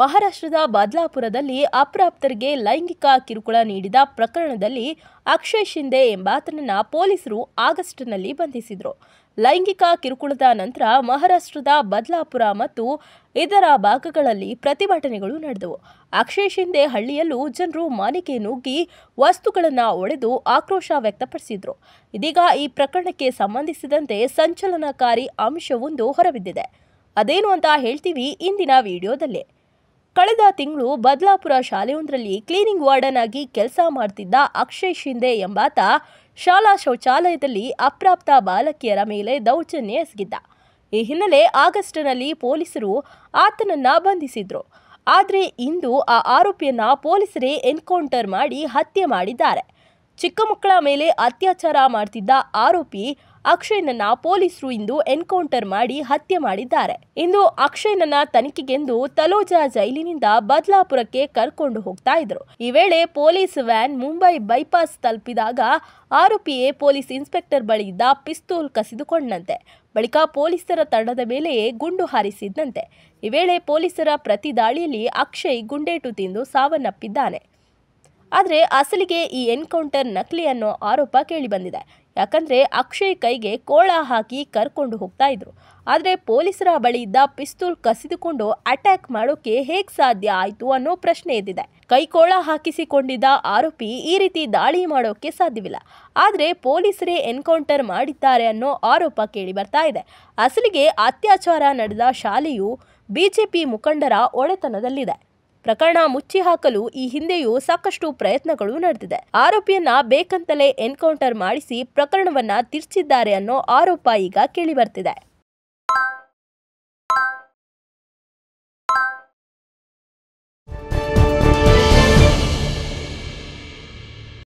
ಮಹಾರಾಷ್ಟ್ರದ ಬದ್ಲಾಪುರದಲ್ಲಿ ಅಪ್ರಾಪ್ತರಿಗೆ ಲೈಂಗಿಕ ಕಿರುಕುಳ ನೀಡಿದ ಪ್ರಕರಣದಲ್ಲಿ ಅಕ್ಷಯ್ ಶಿಂದೆ ಎಂಬಾತನನ್ನ ಪೊಲೀಸರು ಆಗಸ್ಟ್ನಲ್ಲಿ ಬಂಧಿಸಿದರು ಲೈಂಗಿಕ ಕಿರುಕುಳದ ನಂತರ ಮಹಾರಾಷ್ಟ್ರದ ಬದ್ಲಾಪುರ ಮತ್ತು ಇದರ ಭಾಗಗಳಲ್ಲಿ ಪ್ರತಿಭಟನೆಗಳು ನಡೆದವು ಅಕ್ಷಯ್ ಶಿಂದೆ ಹಳ್ಳಿಯಲ್ಲೂ ಜನರು ಮಾನಿಕೆ ನುಗ್ಗಿ ವಸ್ತುಗಳನ್ನು ಒಡೆದು ಆಕ್ರೋಶ ವ್ಯಕ್ತಪಡಿಸಿದರು ಇದೀಗ ಈ ಪ್ರಕರಣಕ್ಕೆ ಸಂಬಂಧಿಸಿದಂತೆ ಸಂಚಲನಕಾರಿ ಅಂಶವೊಂದು ಹೊರಬಿದ್ದಿದೆ ಅದೇನು ಅಂತ ಹೇಳ್ತೀವಿ ಇಂದಿನ ವಿಡಿಯೋದಲ್ಲಿ ಕಳೆದ ತಿಂಗಳು ಬದಲಾಪುರ ಶಾಲೆಯೊಂದರಲ್ಲಿ ಕ್ಲೀನಿಂಗ್ ವಾರ್ಡನ್ ಆಗಿ ಕೆಲಸ ಮಾಡ್ತಿದ್ದ ಅಕ್ಷಯ್ ಶಿಂದೆ ಎಂಬಾತ ಶಾಲಾ ಶೌಚಾಲಯದಲ್ಲಿ ಅಪ್ರಾಪ್ತ ಬಾಲಕಿಯರ ಮೇಲೆ ದೌರ್ಜನ್ಯ ಎಸಗಿದ್ದ ಈ ಹಿನ್ನೆಲೆ ಆಗಸ್ಟ್ನಲ್ಲಿ ಪೊಲೀಸರು ಆತನನ್ನ ಬಂಧಿಸಿದ್ರು ಆದರೆ ಇಂದು ಆ ಆರೋಪಿಯನ್ನ ಪೊಲೀಸರೇ ಎನ್ಕೌಂಟರ್ ಮಾಡಿ ಹತ್ಯೆ ಮಾಡಿದ್ದಾರೆ ಚಿಕ್ಕ ಮಕ್ಕಳ ಮೇಲೆ ಅತ್ಯಾಚಾರ ಮಾಡ್ತಿದ್ದ ಆರೋಪಿ ಅಕ್ಷಯ್ನನ್ನ ಪೊಲೀಸರು ಇಂದು ಎನ್ಕೌಂಟರ್ ಮಾಡಿ ಹತ್ಯೆ ಮಾಡಿದ್ದಾರೆ ಇಂದು ಅಕ್ಷಯ್ನನ್ನ ತನಿಖೆಗೆಂದು ತಲೋಜಾ ಜೈಲಿನಿಂದ ಬದ್ಲಾಪುರಕ್ಕೆ ಕರ್ಕೊಂಡು ಹೋಗ್ತಾ ಇದ್ರು ಈ ವೇಳೆ ಪೊಲೀಸ್ ವ್ಯಾನ್ ಮುಂಬೈ ಬೈಪಾಸ್ ತಲುಪಿದಾಗ ಆರೋಪಿಯೇ ಪೊಲೀಸ್ ಇನ್ಸ್ಪೆಕ್ಟರ್ ಬಳಿಯಿದ್ದ ಪಿಸ್ತೂಲ್ ಕಸಿದುಕೊಂಡಂತೆ ಬಳಿಕ ಪೊಲೀಸರ ತಂಡದ ಮೇಲೆಯೇ ಗುಂಡು ಹಾರಿಸಿದ್ದಂತೆ ಈ ವೇಳೆ ಪೊಲೀಸರ ಪ್ರತಿ ದಾಳಿಯಲ್ಲಿ ಅಕ್ಷಯ್ ಗುಂಡೇಟು ತಿಂದು ಸಾವನ್ನಪ್ಪಿದ್ದಾನೆ ಆದರೆ ಅಸಲಿಗೆ ಈ ಎನ್ಕೌಂಟರ್ ನಕಲಿ ಅನ್ನೋ ಆರೋಪ ಕೇಳಿಬಂದಿದೆ ಯಾಕಂದರೆ ಅಕ್ಷಯ್ ಕೈಗೆ ಕೋಳ ಹಾಕಿ ಕರ್ಕೊಂಡು ಹೋಗ್ತಾ ಇದ್ರು ಆದರೆ ಪೊಲೀಸರ ಬಳಿ ಇದ್ದ ಪಿಸ್ತೂಲ್ ಕಸಿದುಕೊಂಡು ಅಟ್ಯಾಕ್ ಮಾಡೋಕೆ ಹೇಗೆ ಸಾಧ್ಯ ಆಯಿತು ಅನ್ನೋ ಪ್ರಶ್ನೆ ಎದ್ದಿದೆ ಕೈಕೋಳ ಹಾಕಿಸಿಕೊಂಡಿದ್ದ ಆರೋಪಿ ಈ ರೀತಿ ದಾಳಿ ಮಾಡೋಕೆ ಸಾಧ್ಯವಿಲ್ಲ ಆದರೆ ಪೊಲೀಸರೇ ಎನ್ಕೌಂಟರ್ ಮಾಡಿದ್ದಾರೆ ಅನ್ನೋ ಆರೋಪ ಕೇಳಿ ಬರ್ತಾ ಇದೆ ಅಸಲಿಗೆ ಅತ್ಯಾಚಾರ ನಡೆದ ಶಾಲೆಯು ಬಿಜೆಪಿ ಮುಖಂಡರ ಒಡೆತನದಲ್ಲಿದೆ ಪ್ರಕರಣ ಮುಚ್ಚಿ ಹಾಕಲು ಈ ಹಿಂದೆಯೂ ಸಾಕಷ್ಟು ಪ್ರಯತ್ನಗಳು ನಡೆದಿದೆ ಆರೋಪಿಯನ್ನ ಬೇಕಂತಲೇ ಎನ್ಕೌಂಟರ್ ಮಾಡಿಸಿ ಪ್ರಕರಣವನ್ನ ತಿರ್ಚಿದ್ದಾರೆ ಅನ್ನೋ ಆರೋಪ ಈಗ ಕೇಳಿಬರ್ತಿದೆ